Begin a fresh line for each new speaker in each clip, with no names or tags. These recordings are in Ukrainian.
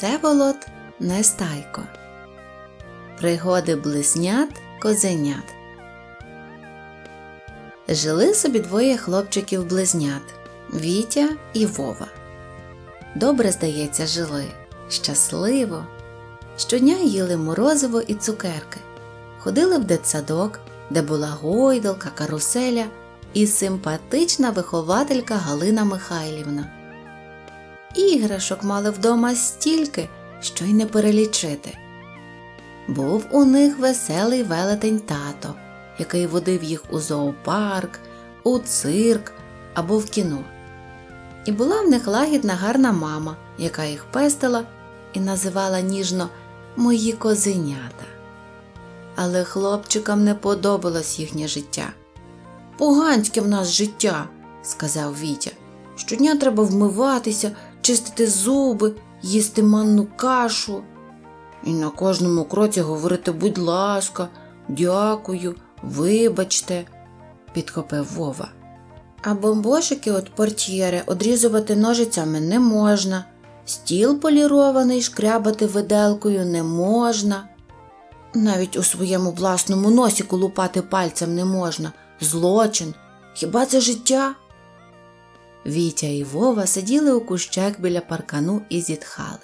Всеволод Нестайко. Пригоди близнят козенят. Жили собі двоє хлопчиків близнят Вітя і Вова. Добре, здається, жили. Щасливо. Щодня їли морозиво і цукерки. Ходили в дитсадок, де була гойдалка, каруселя і симпатична вихователька Галина Михайлівна. Іграшок мали вдома стільки, що й не перелічити. Був у них веселий велетень тато, який водив їх у зоопарк, у цирк або в кіно. І була в них лагідна гарна мама, яка їх пестила і називала ніжно мої козенята. Але хлопчикам не подобалось їхнє життя. Поганське в нас життя, сказав Вітя. Щодня треба вмиватися, чистити зуби, їсти манну кашу. І на кожному кроці говорити, будь ласка, дякую, вибачте, підхопив Вова. А бомбошики от портьєри одрізувати ножицями не можна, стіл полірований шкрябати виделкою не можна. Навіть у своєму власному носі колупати пальцем не можна. Злочин. Хіба це життя? Вітя і Вова сиділи у кущах біля паркану і зітхали.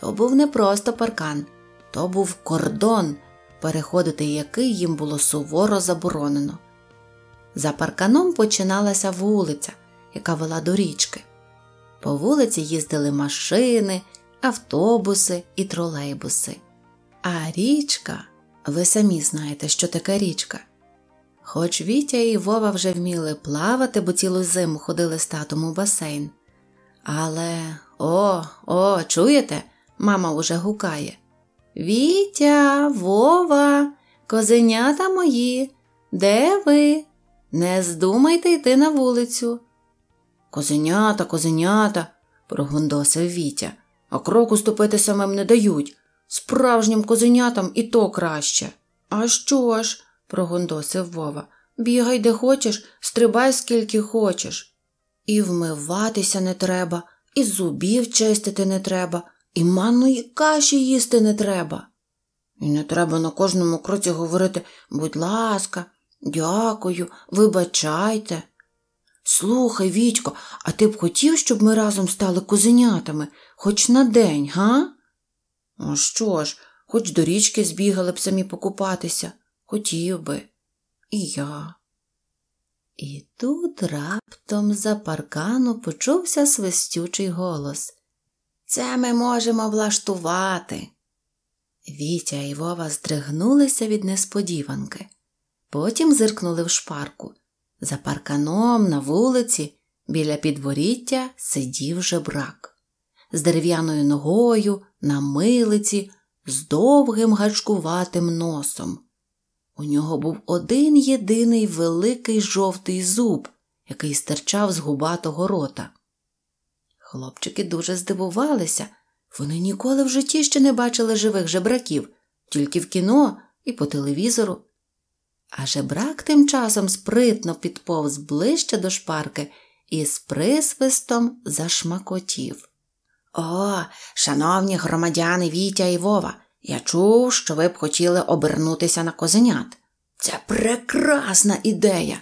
То був не просто паркан, то був кордон, переходити який їм було суворо заборонено. За парканом починалася вулиця, яка вела до річки. По вулиці їздили машини, автобуси і тролейбуси. А річка, ви самі знаєте, що таке річка. Хоч Вітя і Вова вже вміли плавати, бо цілу зиму ходили з татом у басейн. Але о, о, чуєте? Мама уже гукає. Вітя, Вова, козенята мої, де ви? Не здумайте йти на вулицю. Козенята, козенята, прогундосив Вітя, а кроку ступити самим не дають. Справжнім козенятам і то краще. А що ж? прогондосив Вова. Бігай де хочеш, стрибай скільки хочеш. І вмиватися не треба, і зубів чистити не треба, і манної каші їсти не треба. І не треба на кожному кроці говорити, будь ласка, дякую, вибачайте. Слухай, Вітько, а ти б хотів, щоб ми разом стали кузенятами, хоч на день, га? Ну що ж, хоч до річки збігали б самі покупатися хотів би, і я. І тут раптом за паркану почувся свистючий голос. Це ми можемо влаштувати. Вітя і Вова здригнулися від несподіванки. Потім зиркнули в шпарку. За парканом на вулиці, біля підворіття, сидів жебрак. З дерев'яною ногою, на милиці, з довгим гачкуватим носом. У нього був один єдиний великий жовтий зуб, який стирчав з губатого рота. Хлопчики дуже здивувалися, вони ніколи в житті ще не бачили живих жебраків, тільки в кіно і по телевізору. А жебрак тим часом спритно підповз ближче до шпарки і з присвистом зашмакотів. О, шановні громадяни Вітя і Вова, я чув, що ви б хотіли обернутися на козенят. Це прекрасна ідея.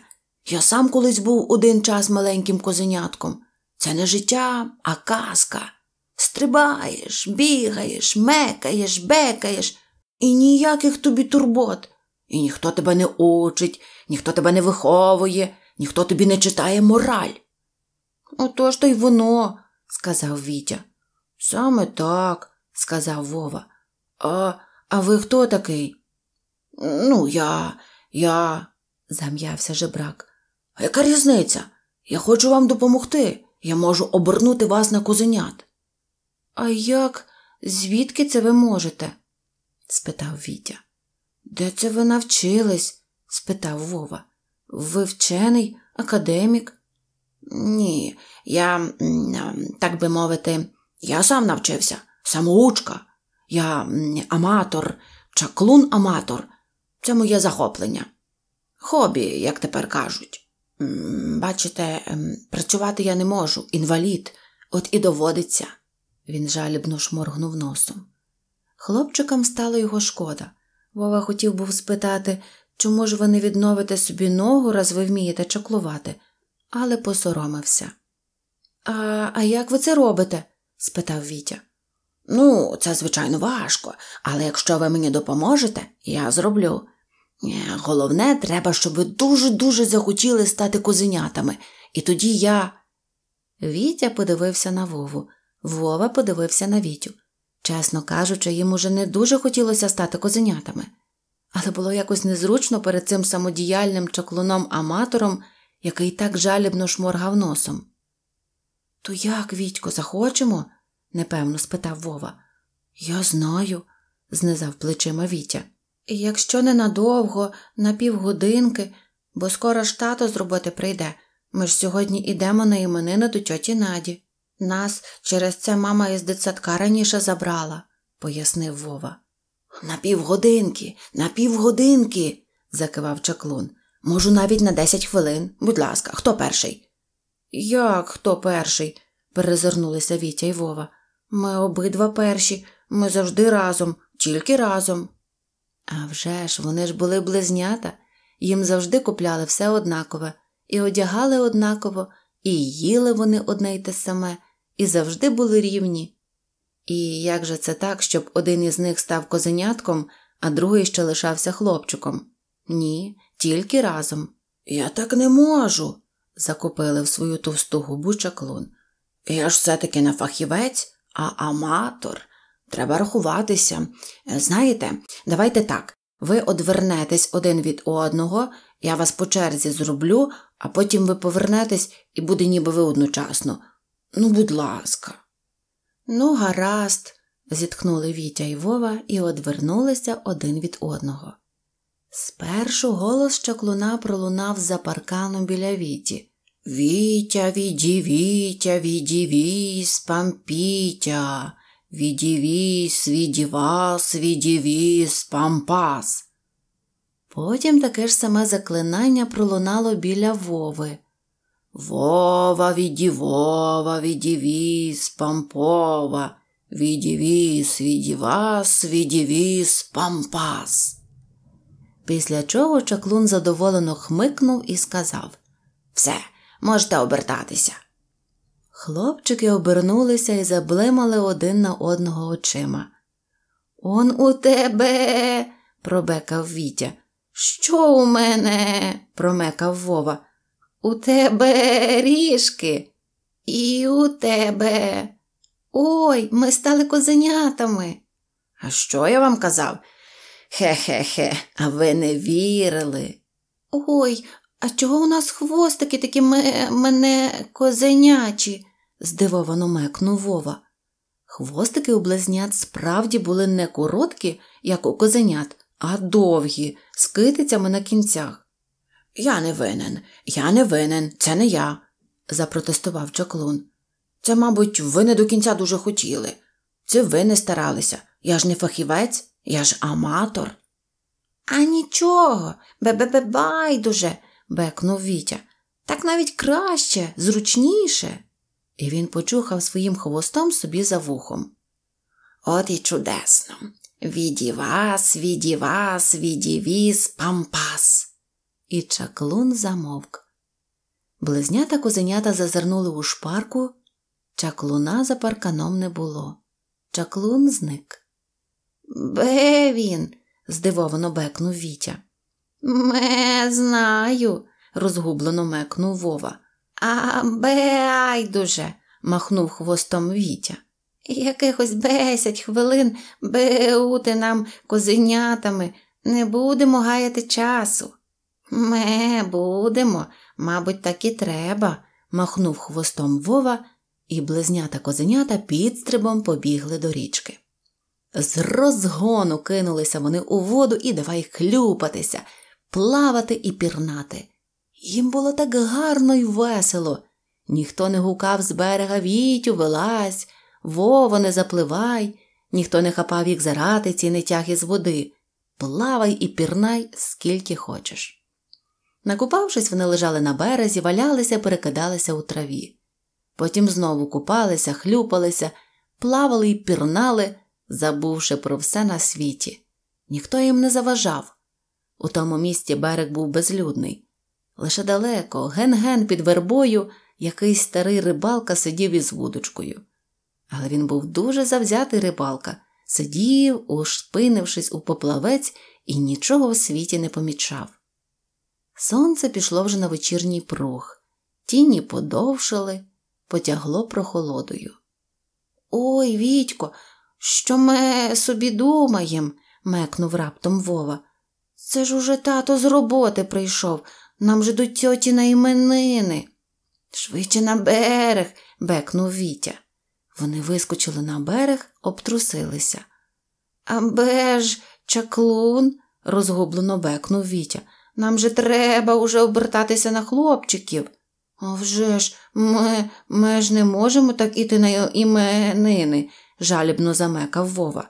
Я сам колись був один час маленьким козенятком. Це не життя, а казка. Стрибаєш, бігаєш, мекаєш, бекаєш, і ніяких тобі турбот. І ніхто тебе не учить, ніхто тебе не виховує, ніхто тобі не читає мораль. Отож «Ну, то й воно, сказав Вітя. Саме так, сказав Вова. А а ви хто такий? Ну, я, я, зам'явся жебрак. А яка різниця? Я хочу вам допомогти. Я можу обернути вас на кузенят. А як, звідки це ви можете? спитав Вітя. Де це ви навчились? спитав Вова. Ви вчений, академік? Ні, я, так би мовити, я сам навчився, самоучка. Я аматор, чаклун-аматор. Це моє захоплення. Хобі, як тепер кажуть. Бачите, працювати я не можу, інвалід, от і доводиться. Він жалібно шморгнув носом. Хлопчикам стало його шкода. Вова хотів був спитати, чому ж ви не відновите собі ногу, раз ви вмієте чаклувати, але посоромився. А а як ви це робите? спитав Вітя. Ну, це, звичайно, важко, але якщо ви мені допоможете, я зроблю. Головне, треба, щоб ви дуже-дуже захотіли стати козенятами, і тоді я. Вітя подивився на Вову, Вова подивився на Вітю. Чесно кажучи, їм уже не дуже хотілося стати козенятами, але було якось незручно перед цим самодіяльним чаклуном аматором, який так жалібно шморгав носом. То як, Вітько, захочемо? непевно спитав Вова. Я знаю, знизав плечима Вітя. Якщо ненадовго, на півгодинки, бо скоро ж тато з роботи прийде. Ми ж сьогодні ідемо на іменини до тьоті Наді. Нас через це мама із дитсадка раніше забрала, пояснив Вова. На півгодинки, на півгодинки, закивав чаклун. Можу, навіть на десять хвилин. Будь ласка, хто перший? Як хто перший? перезирнулися Вітя й Вова. Ми обидва перші, ми завжди разом, тільки разом. А вже ж, вони ж були близнята, їм завжди купляли все однакове, і одягали однаково, і їли вони одне й те саме, і завжди були рівні. І як же це так, щоб один із них став козенятком, а другий ще лишався хлопчиком? Ні, тільки разом. Я так не можу, закопили в свою товсту губу чаклун. Я ж все таки на фахівець а аматор. Треба рахуватися. Е, знаєте, давайте так. Ви одвернетесь один від одного, я вас по черзі зроблю, а потім ви повернетесь і буде ніби ви одночасно. Ну, будь ласка. Ну, гаразд, зіткнули Вітя і Вова і одвернулися один від одного. Спершу голос чаклуна пролунав за парканом біля Віті. Вітя, вітя відівітя, відівісь, пампітя, відівісь, відівас, відівісь, пампас. Потім таке ж саме заклинання пролунало біля вови. Вова, відівова, відівісь, пампова, відівісь, відівас, відівісь, пампас. Після чого чаклун задоволено хмикнув і сказав Все можете обертатися. Хлопчики обернулися і заблимали один на одного очима. Он у тебе, пробекав Вітя. Що у мене? промекав Вова. У тебе ріжки. І у тебе. Ой, ми стали козенятами. А що я вам казав? Хе-хе-хе, а ви не вірили. Ой, а чого у нас хвостики такі м мене козенячі? здивовано мекнув Вова. Хвостики у близнят справді були не короткі, як у козенят, а довгі, з китицями на кінцях. Я не винен, я не винен, це не я, запротестував чаклун. Це, мабуть, ви не до кінця дуже хотіли. Це ви не старалися. Я ж не фахівець, я ж аматор. А нічого, Бебебе байдуже бекнув Вітя. Так навіть краще, зручніше. І він почухав своїм хвостом собі за вухом. От і чудесно. Віді вас, віді вас, віді віз, пампас. І чаклун замовк. Близня та кузенята зазирнули у шпарку, чаклуна за парканом не було. Чаклун зник. Бе він, здивовано бекнув Вітя. Ме знаю, розгублено мекнув Вова. А беайдуже, махнув хвостом Вітя. Якихось десять хвилин беути нам козенятами, не будемо гаяти часу. Ме будемо, мабуть, так і треба, махнув хвостом Вова, і близнята козенята підстрибом побігли до річки. З розгону кинулися вони у воду і давай хлюпатися плавати і пірнати. Їм було так гарно й весело. Ніхто не гукав з берега вітю, вилазь, вово, не запливай, ніхто не хапав їх за ратиці, не тяг із води. Плавай і пірнай, скільки хочеш. Накупавшись, вони лежали на березі, валялися, перекидалися у траві. Потім знову купалися, хлюпалися, плавали і пірнали, забувши про все на світі. Ніхто їм не заважав. У тому місці берег був безлюдний. Лише далеко, ген-ген під вербою, якийсь старий рибалка сидів із вудочкою. Але він був дуже завзятий рибалка, сидів, ушпинившись у поплавець, і нічого в світі не помічав. Сонце пішло вже на вечірній прух, тіні подовшили, потягло прохолодою. Ой, Вітько, що ми собі думаємо? мекнув раптом Вова. Це ж уже тато з роботи прийшов. Нам же до тьоті на іменини. Швидше на берег, бекнув Вітя. Вони вискочили на берег, обтрусилися. «Абе ж, чаклун, розгублено бекнув Вітя. Нам же треба уже обертатися на хлопчиків. «А вже ж, ми ми ж не можемо так іти на іменини, жалібно замекав Вова.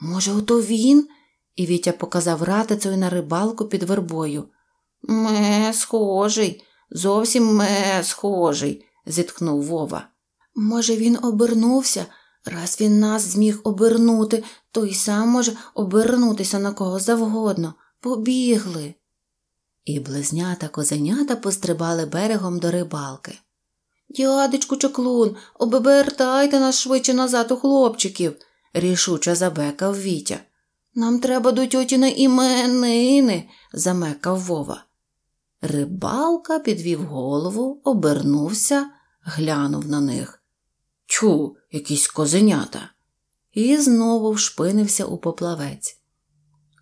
Може, ото він? І Вітя показав ратицею на рибалку під вербою. Ме схожий, зовсім ме схожий, зітхнув Вова. Може, він обернувся? Раз він нас зміг обернути, то й сам може обернутися на кого завгодно. Побігли. І близнята козенята пострибали берегом до рибалки. Дядечку чоклун, обертайте нас швидше назад у хлопчиків, рішуче забекав Вітя. Нам треба до тьотіни іменини, замекав Вова. Рибалка підвів голову, обернувся, глянув на них. Чу, якісь козенята. І знову вшпинився у поплавець.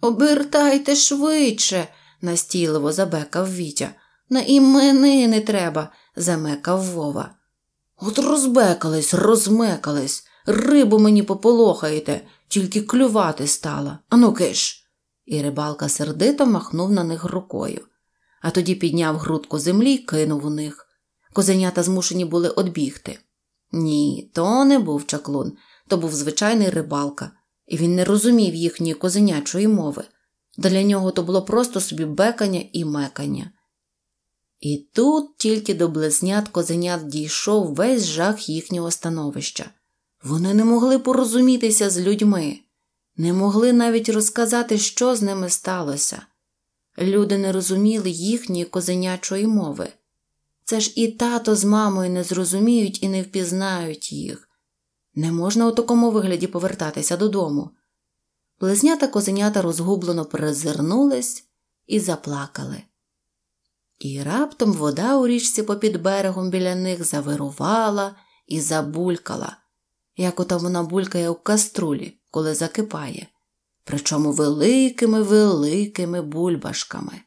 Обертайте швидше, настійливо забекав Вітя. На іменини треба, замекав Вова. От розбекались, розмекались, рибу мені пополохаєте, тільки клювати стала. Ану киш. І рибалка сердито махнув на них рукою, а тоді підняв грудку землі і кинув у них. Козенята змушені були одбігти. Ні, то не був чаклун, то був звичайний рибалка, і він не розумів їхньої козенячої мови. Для нього то було просто собі бекання і мекання. І тут тільки до близнят козенят дійшов весь жах їхнього становища. Вони не могли порозумітися з людьми, не могли навіть розказати, що з ними сталося. Люди не розуміли їхньої козенячої мови. Це ж і тато з мамою не зрозуміють і не впізнають їх. Не можна у такому вигляді повертатися додому. Близнята козенята розгублено перезирнулись і заплакали. І раптом вода у річці попід берегом біля них завирувала і забулькала як ото вона булькає у каструлі, коли закипає, причому великими великими бульбашками.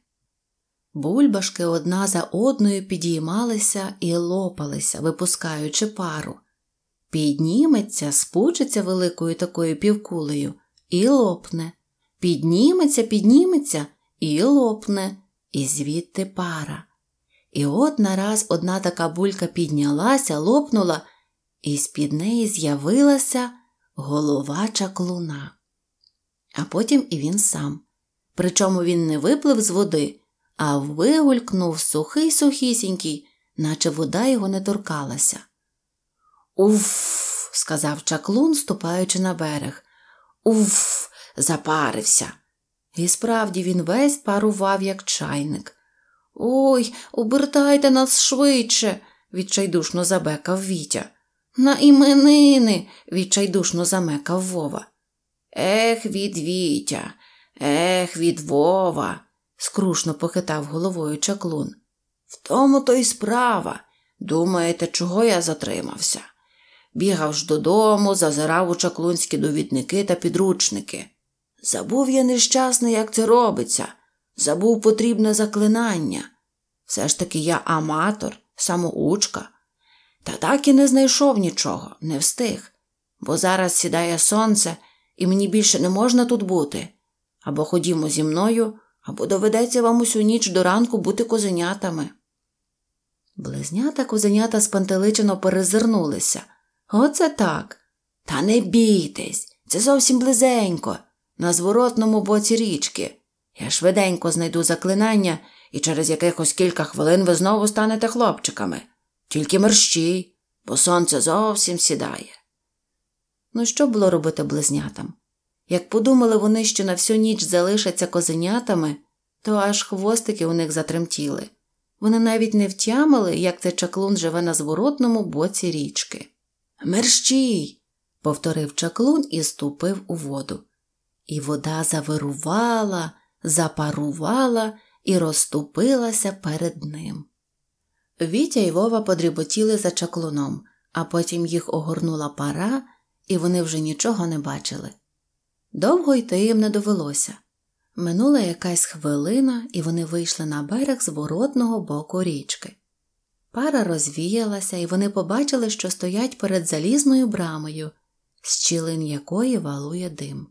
Бульбашки одна за одною підіймалися і лопалися, випускаючи пару. Підніметься, спучиться великою такою півкулею і лопне. Підніметься, підніметься і лопне, і звідти пара. І от нараз одна така булька піднялася, лопнула і з-під неї з'явилася голова чаклуна. А потім і він сам. Причому він не виплив з води, а вигулькнув сухий сухісінький, наче вода його не торкалася. Уф, сказав чаклун, ступаючи на берег. Уф, запарився. І справді він весь парував, як чайник. Ой, обертайте нас швидше, відчайдушно забекав Вітя. На іменини, відчайдушно замекав Вова. Ех, від Вітя, ех, від Вова, скрушно похитав головою чаклун. В тому то й справа. Думаєте, чого я затримався? Бігав ж додому, зазирав у чаклунські довідники та підручники. Забув я нещасний, як це робиться, забув потрібне заклинання. Все ж таки я аматор, самоучка. Та так і не знайшов нічого, не встиг, бо зараз сідає сонце, і мені більше не можна тут бути. Або ходімо зі мною, або доведеться вам усю ніч до ранку бути козенятами. Близнята козенята спантеличено перезирнулися. Оце так. Та не бійтесь, це зовсім близенько, на зворотному боці річки. Я швиденько знайду заклинання, і через якихось кілька хвилин ви знову станете хлопчиками. Тільки мерщій, бо сонце зовсім сідає. Ну, що було робити близнятам? Як подумали вони, що на всю ніч залишаться козенятами, то аж хвостики у них затремтіли. Вони навіть не втямили, як цей чаклун живе на зворотному боці річки. Мерщій, повторив чаклун і ступив у воду. І вода завирувала, запарувала і розступилася перед ним. Вітя і Вова подріботіли за чаклуном, а потім їх огорнула пара, і вони вже нічого не бачили. Довго йти їм не довелося. Минула якась хвилина, і вони вийшли на берег з воротного боку річки. Пара розвіялася, і вони побачили, що стоять перед залізною брамою, з щілин якої валує дим.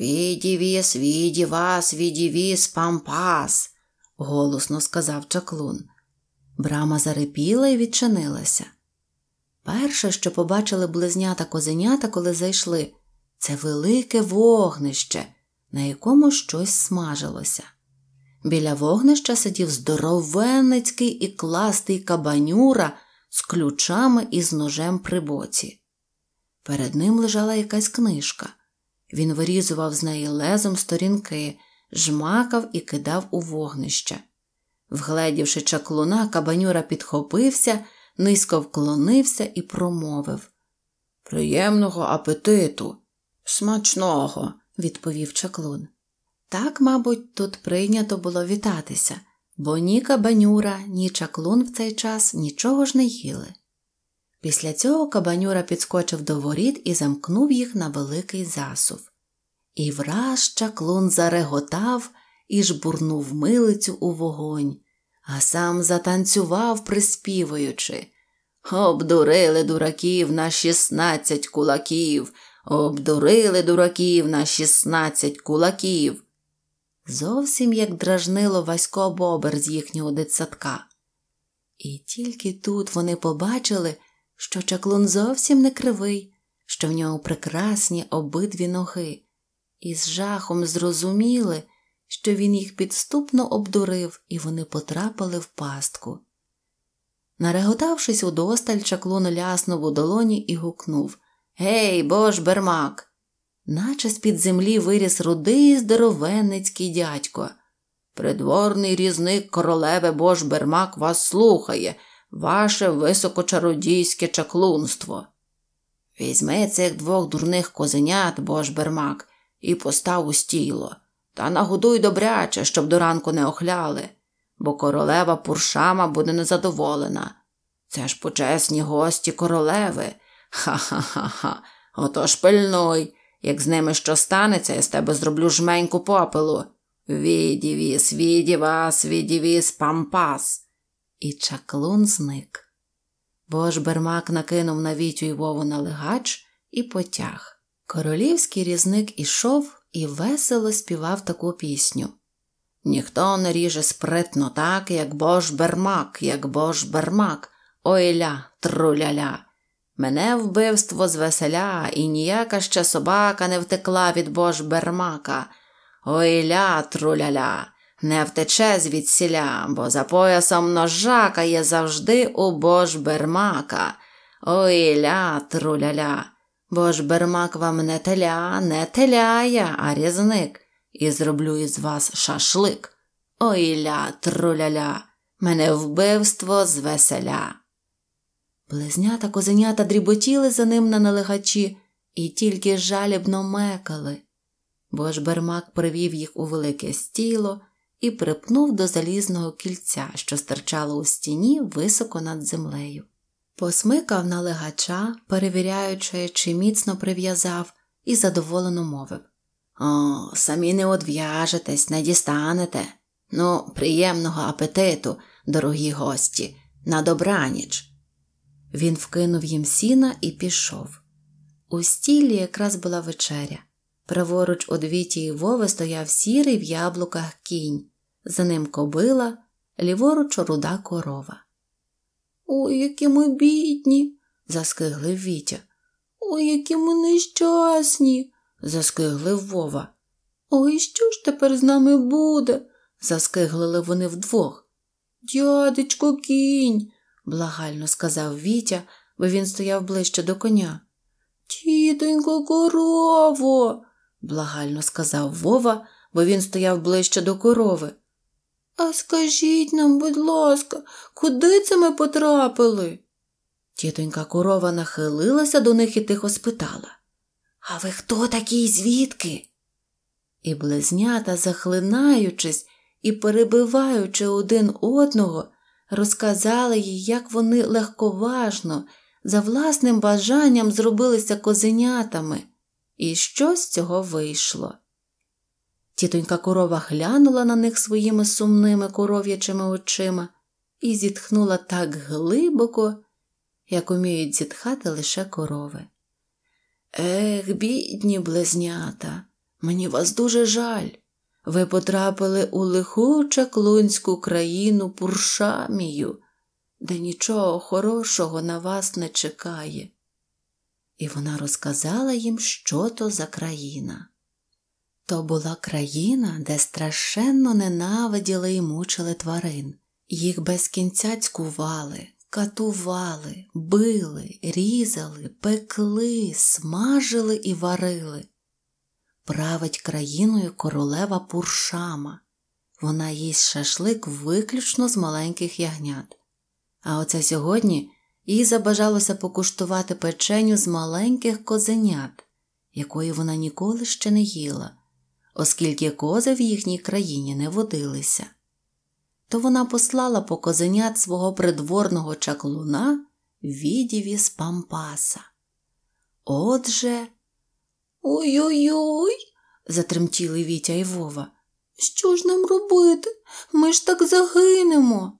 Відівіс, відівас, відівіс, пампас, голосно сказав чаклун. Брама зарипіла і відчинилася. Перше, що побачили близнята козенята, коли зайшли, це велике вогнище, на якому щось смажилося. Біля вогнища сидів здоровенницький і кластий кабанюра з ключами і з ножем при боці. Перед ним лежала якась книжка. Він вирізував з неї лезом сторінки, жмакав і кидав у вогнище. Вгледівши чаклуна, кабанюра підхопився, низько вклонився і промовив Приємного апетиту, смачного, відповів чаклун. Так, мабуть, тут прийнято було вітатися, бо ні кабанюра, ні чаклун в цей час нічого ж не їли. Після цього кабанюра підскочив до воріт і замкнув їх на великий засув. І враз чаклун зареготав, і жбурнув милицю у вогонь, а сам затанцював, приспівуючи. Обдурили дураків на шістнадцять кулаків, обдурили дураків на шістнадцять кулаків. Зовсім як дражнило Васько бобер з їхнього дитсадка. І тільки тут вони побачили, що чаклун зовсім не кривий, що в нього прекрасні обидві ноги, і з жахом зрозуміли, що він їх підступно обдурив, і вони потрапили в пастку. Нареготавшись удосталь, чаклун ляснув у долоні і гукнув Гей, бож, бермак! Наче з під землі виріс рудий здоровенницький дядько. Придворний різник королеве бож Бермак вас слухає, ваше високочародійське чаклунство. Візьми цих двох дурних козенят, бож Бермак, і постав у стіло. Та нагодуй добряче, щоб до ранку не охляли, бо королева Пуршама буде незадоволена. Це ж почесні гості королеви. Ха ха ха ха. Отож пильнуй. Як з ними що станеться, я з тебе зроблю жменьку попелу. Відівіс, відівас, відівіс, пампас. І чаклун зник. Бо ж Бермак накинув на вітю й вову легач і потяг. Королівський різник ішов і весело співав таку пісню. Ніхто не ріже спритно так, як бож бермак, як бож бермак, ойля, труляля. Мене вбивство звеселя, і ніяка ще собака не втекла від бож бермака. Ойля, труляля, не втече звідсіля, бо за поясом ножака є завжди у бож бермака. Ойля, труляля бо ж Бермак вам не теля, не теляя, а різник, і зроблю із вас шашлик. Ой ля, труляля, мене вбивство звеселя. Близнята козенята дріботіли за ним на налегачі і тільки жалібно мекали, бо ж Бермак привів їх у велике стіло і припнув до залізного кільця, що стирчало у стіні високо над землею. Посмикав на легача, перевіряючи, чи міцно прив'язав, і задоволено мовив О, самі не одв'яжетесь, не дістанете. Ну, приємного апетиту, дорогі гості, на добраніч. Він вкинув їм сіна і пішов. У стілі якраз була вечеря. Праворуч одвіті і Вови стояв сірий в яблуках кінь, за ним кобила, ліворуч руда корова. Ой, які ми бідні, заскиглив Вітя. Ой, які ми нещасні, заскиглив Вова. Ой, що ж тепер з нами буде? заскиглили вони вдвох. Дядечко кінь, благально сказав Вітя, бо він стояв ближче до коня. Тітонько корово, благально сказав Вова, бо він стояв ближче до корови. А скажіть нам, будь ласка, куди це ми потрапили? Тітонька корова нахилилася до них і тихо спитала. А ви хто такі і звідки? І близнята, захлинаючись і перебиваючи один одного, розказали їй, як вони легковажно, за власним бажанням зробилися козенятами, і що з цього вийшло. Тітонька корова глянула на них своїми сумними коров'ячими очима і зітхнула так глибоко, як уміють зітхати лише корови. Ех, бідні близнята, мені вас дуже жаль. Ви потрапили у лиху чаклунську країну Пуршамію, де нічого хорошого на вас не чекає. І вона розказала їм, що то за країна. То була країна, де страшенно ненавиділи і мучили тварин. Їх без кінця цькували, катували, били, різали, пекли, смажили і варили. Править країною королева Пуршама. Вона їсть шашлик виключно з маленьких ягнят. А оце сьогодні їй забажалося покуштувати печеню з маленьких козенят, якої вона ніколи ще не їла оскільки кози в їхній країні не водилися. То вона послала по козенят свого придворного чаклуна відіві з пампаса. Отже, ой ой ой, затремтіли Вітя і Вова. Що ж нам робити? Ми ж так загинемо.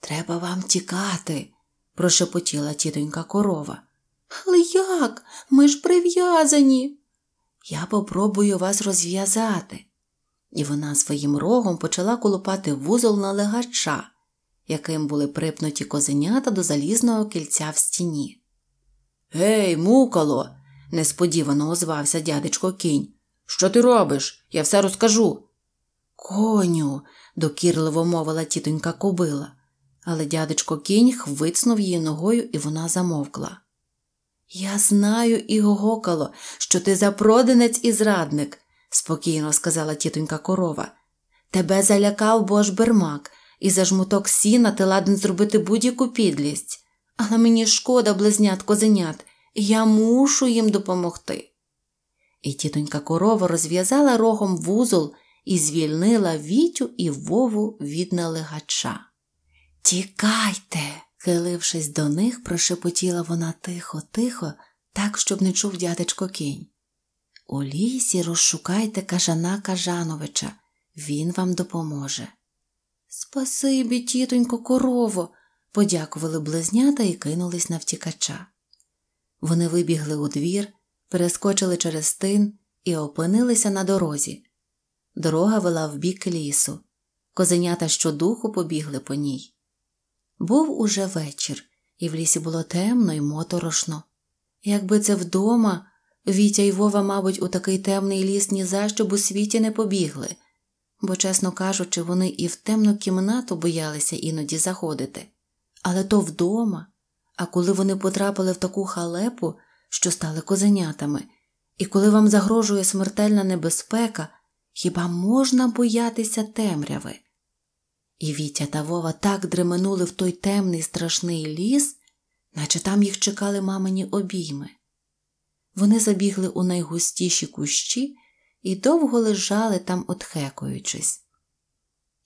Треба вам тікати, прошепотіла тітонька корова. Але як? Ми ж прив'язані. Я попробую вас розв'язати. І вона своїм рогом почала колупати вузол на легача, яким були припнуті козенята до залізного кільця в стіні. Гей, мукало, несподівано озвався дядечко кінь. Що ти робиш? Я все розкажу. Коню, докірливо мовила тітонька кобила, але дядечко кінь хвицнув її ногою, і вона замовкла. Я знаю і гогокало, що ти запроденець і зрадник, спокійно сказала тітонька корова. Тебе залякав бо бермак, і за жмуток сіна ти ладен зробити будь-яку підлість. Але мені шкода, близнят козенят, я мушу їм допомогти. І тітонька корова розв'язала рогом вузол і звільнила Вітю і Вову від налегача. Тікайте! Хилившись до них, прошепотіла вона тихо, тихо, так, щоб не чув дядечко кінь. У лісі розшукайте кажана Кажановича, він вам допоможе. Спасибі, тітонько, корово, подякували близнята і кинулись на втікача. Вони вибігли у двір, перескочили через тин і опинилися на дорозі. Дорога вела в бік лісу. Козенята щодуху побігли по ній. Був уже вечір, і в лісі було темно і моторошно. Якби це вдома, Вітя й Вова, мабуть, у такий темний ліс ні за що б у світі не побігли, бо, чесно кажучи, вони і в темну кімнату боялися іноді заходити. Але то вдома, а коли вони потрапили в таку халепу, що стали козенятами, і коли вам загрожує смертельна небезпека, хіба можна боятися темряви? І Вітя та Вова так дременули в той темний страшний ліс, наче там їх чекали мамині обійми. Вони забігли у найгустіші кущі і довго лежали там, отхекуючись.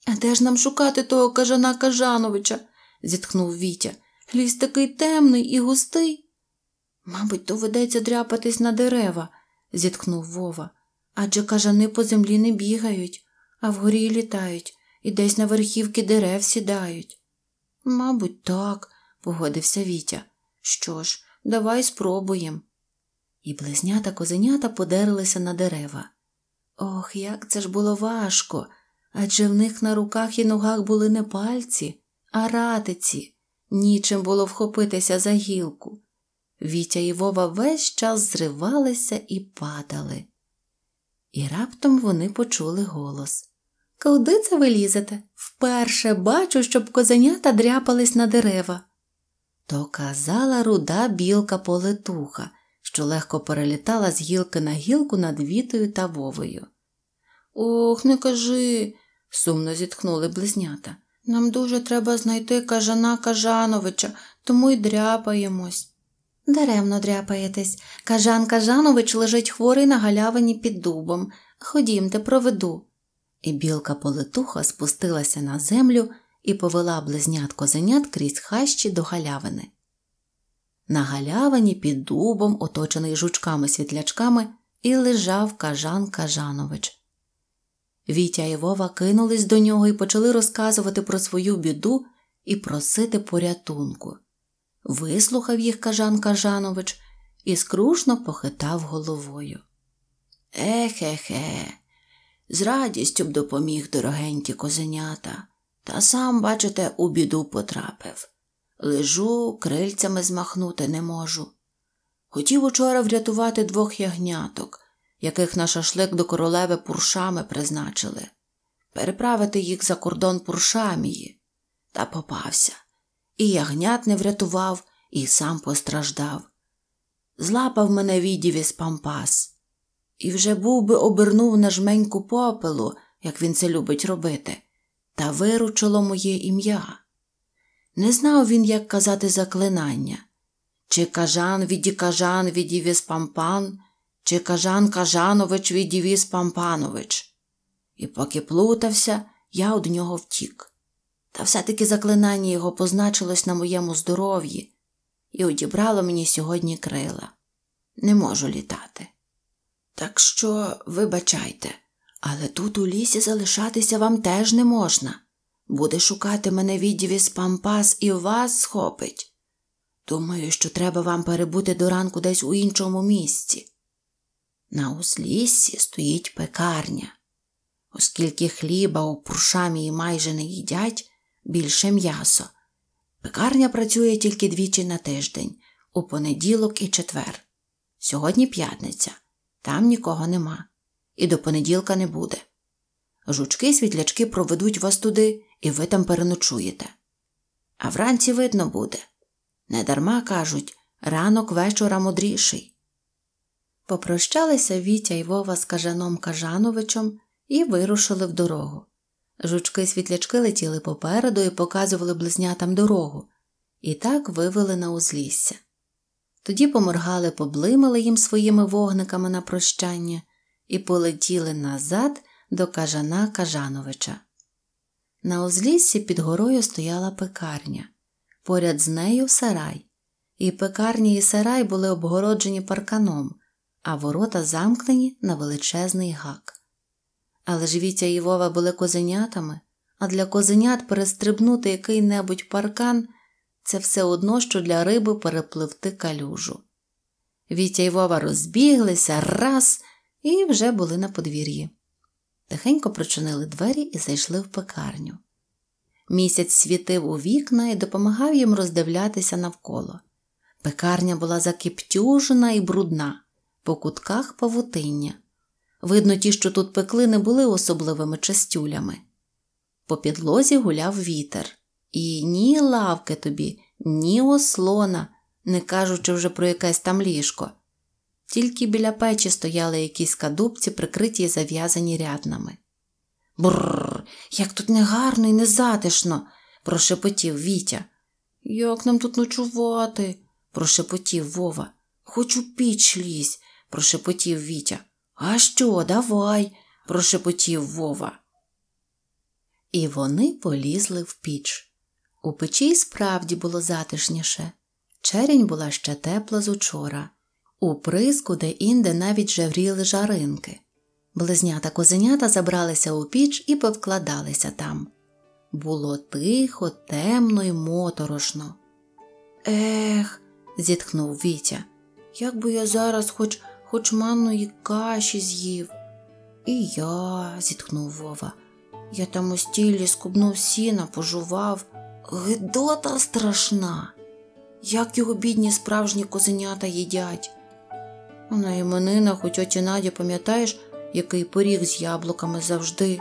А де ж нам шукати того кажана Кажановича? зітхнув Вітя. Ліс такий темний і густий. Мабуть, доведеться дряпатись на дерева, зітхнув Вова. Адже кажани по землі не бігають, а вгорі літають і десь на верхівки дерев сідають. Мабуть, так, погодився Вітя. Що ж, давай спробуєм. І близнята козенята подерлися на дерева. Ох, як це ж було важко. Адже в них на руках і ногах були не пальці, а ратиці. Нічим було вхопитися за гілку. Вітя і Вова весь час зривалися і падали. І раптом вони почули голос. Куди це ви лізете? Вперше бачу, щоб козенята дряпались на дерева. То казала руда білка полетуха, що легко перелітала з гілки на гілку над вітою та вовою. Ох, не кажи, сумно зітхнули близнята. Нам дуже треба знайти кажана Кажановича, тому й дряпаємось. Даремно дряпаєтесь. Кажан Кажанович лежить хворий на галявині під дубом. Ходімте, проведу. І білка полетуха спустилася на землю і повела близнят козенят крізь хащі до галявини. На галявині під дубом, оточений жучками-світлячками, і лежав кажан Кажанович. Вітя і Вова кинулись до нього і почали розказувати про свою біду і просити порятунку. Вислухав їх кажан Кажанович і скрушно похитав головою. Ехе-хе, з радістю б допоміг дорогенькі козенята, та сам, бачите, у біду потрапив. Лежу, крильцями змахнути не можу. Хотів учора врятувати двох ягняток, яких на шашлик до королеви пуршами призначили, переправити їх за кордон пуршамії. Та попався. І ягнят не врятував, і сам постраждав. Злапав мене відів із пампас і вже був би обернув на жменьку попелу, як він це любить робити, та виручило моє ім'я. Не знав він, як казати заклинання чи кажан відікажан відівіз пампан, чи кажан Кажанович відівіз пампанович. І поки плутався, я од нього втік. Та все-таки заклинання його позначилось на моєму здоров'ї і одібрало мені сьогодні крила. Не можу літати. Так що, вибачайте, але тут у лісі залишатися вам теж не можна. Буде шукати мене віддівіс пампас і вас схопить. Думаю, що треба вам перебути до ранку десь у іншому місці. На узліссі стоїть пекарня. Оскільки хліба у і майже не їдять, більше м'ясо. Пекарня працює тільки двічі на тиждень у понеділок і четвер. Сьогодні п'ятниця. Там нікого нема, і до понеділка не буде. Жучки світлячки проведуть вас туди, і ви там переночуєте. А вранці видно буде. Недарма кажуть ранок вечора мудріший. Попрощалися Вітя і Вова з кажаном Кажановичем і вирушили в дорогу. Жучки світлячки летіли попереду і показували близнятам дорогу, і так вивели на узлісся тоді поморгали, поблимали їм своїми вогниками на прощання і полетіли назад до кажана Кажановича. На узліссі під горою стояла пекарня, поряд з нею сарай. І пекарні і сарай були обгороджені парканом, а ворота замкнені на величезний гак. Але ж Вітя і Вова були козенятами, а для козенят перестрибнути який небудь паркан це все одно, що для риби перепливти калюжу. Вітя й Вова розбіглися раз і вже були на подвір'ї. Тихенько прочинили двері і зайшли в пекарню. Місяць світив у вікна і допомагав їм роздивлятися навколо. Пекарня була закиптюжена і брудна, по кутках павутиння. Видно, ті, що тут пекли, не були особливими частюлями. По підлозі гуляв вітер. І ні лавки тобі, ні ослона, не кажучи вже про якесь там ліжко. Тільки біля печі стояли якісь кадубці, прикриті і зав'язані ряднами. Бррр, як тут негарно і незатишно, прошепотів Вітя. Як нам тут ночувати? прошепотів Вова. Хочу піч лізь, прошепотів Вітя. А що, давай, прошепотів Вова. І вони полізли в піч. У печі справді було затишніше. Черень була ще тепла з учора, у приску, де інде навіть жевріли жаринки. Близнята козенята забралися у піч і повкладалися там. Було тихо, темно й моторошно. Ех, зітхнув Вітя, як би я зараз хоч хоч манної каші з'їв. І я, зітхнув Вова, я там у стілі скубнув сіна, пожував, Гидота страшна, як його бідні справжні козенята їдять. А на іменинах у тьоті Наді пам'ятаєш, який пиріг з яблуками завжди,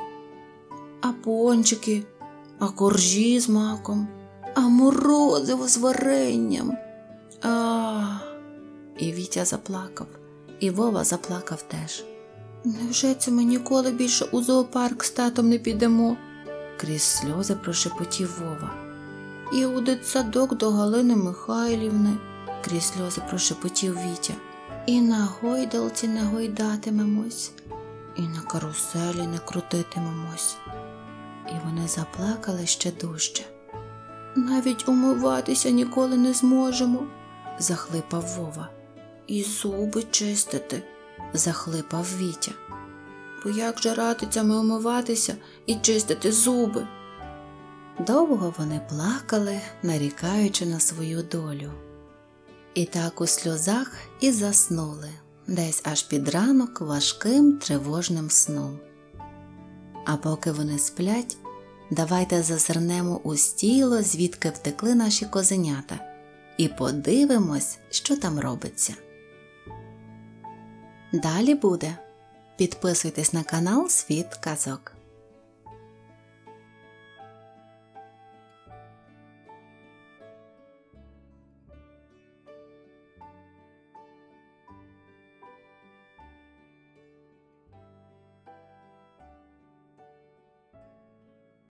а пончики, а коржі з маком, а морозиво з варенням. А. І Вітя заплакав, і Вова заплакав теж. Невже це ми ніколи більше у зоопарк з татом не підемо? крізь сльози прошепотів Вова і у дитсадок до Галини Михайлівни, крізь сльози прошепотів Вітя. І на гойдалці не гойдатимемось, і на каруселі не крутитимемось. І вони заплакали ще дужче. Навіть умиватися ніколи не зможемо, захлипав Вова. І зуби чистити, захлипав Вітя. Бо як же ратиться ми умиватися і чистити зуби? Довго вони плакали, нарікаючи на свою долю. І так у сльозах і заснули, десь аж під ранок важким тривожним сном. А поки вони сплять, давайте зазирнемо у стіло, звідки втекли наші козенята, і подивимось, що там робиться. Далі буде. Підписуйтесь на канал Світ Казок.